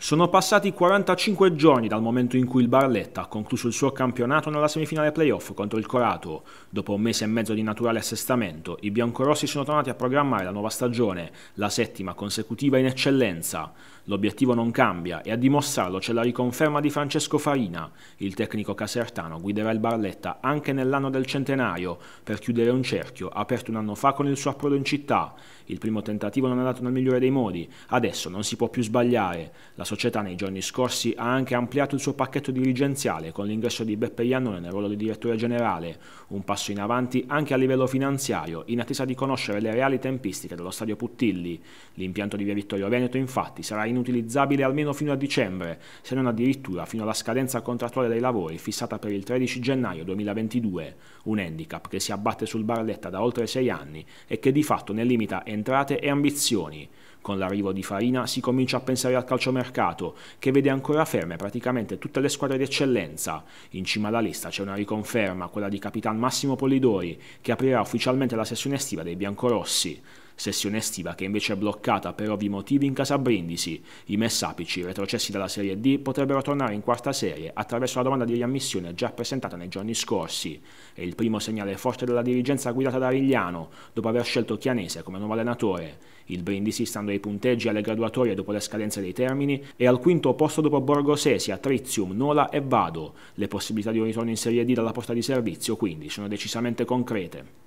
Sono passati 45 giorni dal momento in cui il Barletta ha concluso il suo campionato nella semifinale playoff contro il Corato. Dopo un mese e mezzo di naturale assestamento, i biancorossi sono tornati a programmare la nuova stagione, la settima consecutiva in eccellenza. L'obiettivo non cambia e a dimostrarlo c'è la riconferma di Francesco Farina. Il tecnico casertano guiderà il Barletta anche nell'anno del centenario per chiudere un cerchio aperto un anno fa con il suo approdo in città. Il primo tentativo non è andato nel migliore dei modi, adesso non si può più sbagliare. La società nei giorni scorsi ha anche ampliato il suo pacchetto dirigenziale con l'ingresso di Beppe Iannone nel ruolo di direttore generale, un passo in avanti anche a livello finanziario, in attesa di conoscere le reali tempistiche dello stadio Puttilli. L'impianto di via Vittorio Veneto infatti sarà inutilizzabile almeno fino a dicembre, se non addirittura fino alla scadenza contrattuale dei lavori fissata per il 13 gennaio 2022, un handicap che si abbatte sul Barletta da oltre sei anni e che di fatto ne limita entrate e ambizioni. Con l'arrivo di Farina si comincia a pensare al calciomercato, che vede ancora ferme praticamente tutte le squadre di eccellenza. In cima alla lista c'è una riconferma, quella di capitan Massimo Polidori, che aprirà ufficialmente la sessione estiva dei biancorossi sessione estiva che invece è bloccata per ovvi motivi in casa Brindisi. I Messapici, retrocessi dalla Serie D, potrebbero tornare in quarta serie attraverso la domanda di riammissione già presentata nei giorni scorsi. È il primo segnale forte della dirigenza guidata da Rigliano, dopo aver scelto Chianese come nuovo allenatore. Il Brindisi, stando ai punteggi alle graduatorie dopo le scadenze dei termini, è al quinto posto dopo Borgosesia, Trizium, Nola e Vado. Le possibilità di un ritorno in Serie D dalla posta di servizio, quindi, sono decisamente concrete.